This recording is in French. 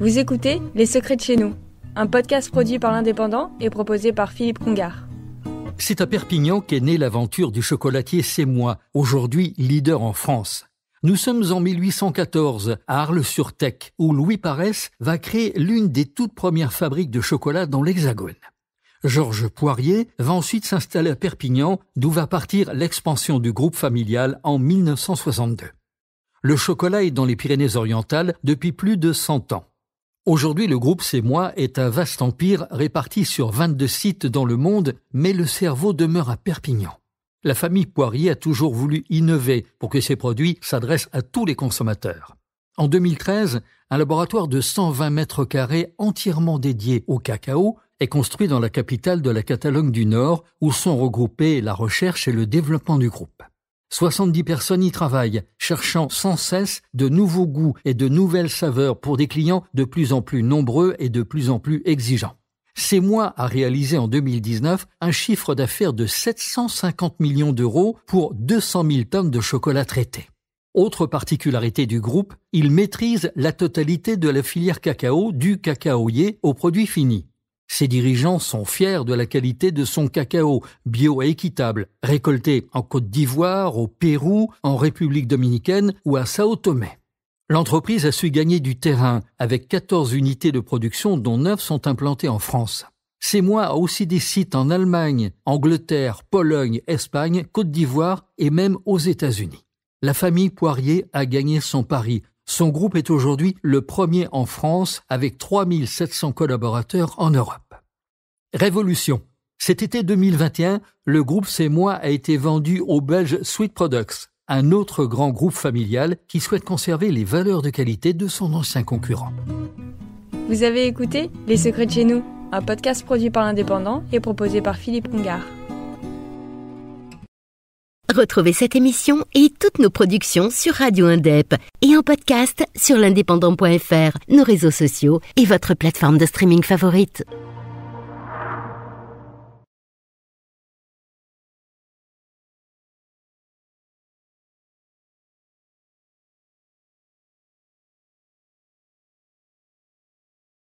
Vous écoutez Les Secrets de chez nous, un podcast produit par l'Indépendant et proposé par Philippe Congard. C'est à Perpignan qu'est née l'aventure du chocolatier C'est Moi, aujourd'hui leader en France. Nous sommes en 1814 à Arles-sur-Tech, où Louis Paresse va créer l'une des toutes premières fabriques de chocolat dans l'Hexagone. Georges Poirier va ensuite s'installer à Perpignan, d'où va partir l'expansion du groupe familial en 1962. Le chocolat est dans les Pyrénées-Orientales depuis plus de 100 ans. Aujourd'hui, le groupe C'est moi est un vaste empire réparti sur 22 sites dans le monde, mais le cerveau demeure à Perpignan. La famille Poirier a toujours voulu innover pour que ses produits s'adressent à tous les consommateurs. En 2013, un laboratoire de 120 mètres carrés entièrement dédié au cacao est construit dans la capitale de la Catalogne du Nord où sont regroupés la recherche et le développement du groupe. 70 personnes y travaillent, cherchant sans cesse de nouveaux goûts et de nouvelles saveurs pour des clients de plus en plus nombreux et de plus en plus exigeants. C'est moi à réaliser en 2019 un chiffre d'affaires de 750 millions d'euros pour 200 000 tonnes de chocolat traité. Autre particularité du groupe, il maîtrise la totalité de la filière cacao du cacaoyer au produit fini. Ses dirigeants sont fiers de la qualité de son cacao, bio et équitable, récolté en Côte d'Ivoire, au Pérou, en République dominicaine ou à Sao Tomé. L'entreprise a su gagner du terrain avec 14 unités de production dont 9 sont implantées en France. mois a aussi des sites en Allemagne, Angleterre, Pologne, Espagne, Côte d'Ivoire et même aux États-Unis. La famille Poirier a gagné son pari son groupe est aujourd'hui le premier en France avec 3700 collaborateurs en Europe. Révolution. Cet été 2021, le groupe C'est moi a été vendu au Belge Sweet Products, un autre grand groupe familial qui souhaite conserver les valeurs de qualité de son ancien concurrent. Vous avez écouté Les secrets de chez nous, un podcast produit par l'indépendant et proposé par Philippe Hongard. Retrouvez cette émission et toutes nos productions sur Radio Indep et en podcast sur l'indépendant.fr, nos réseaux sociaux et votre plateforme de streaming favorite.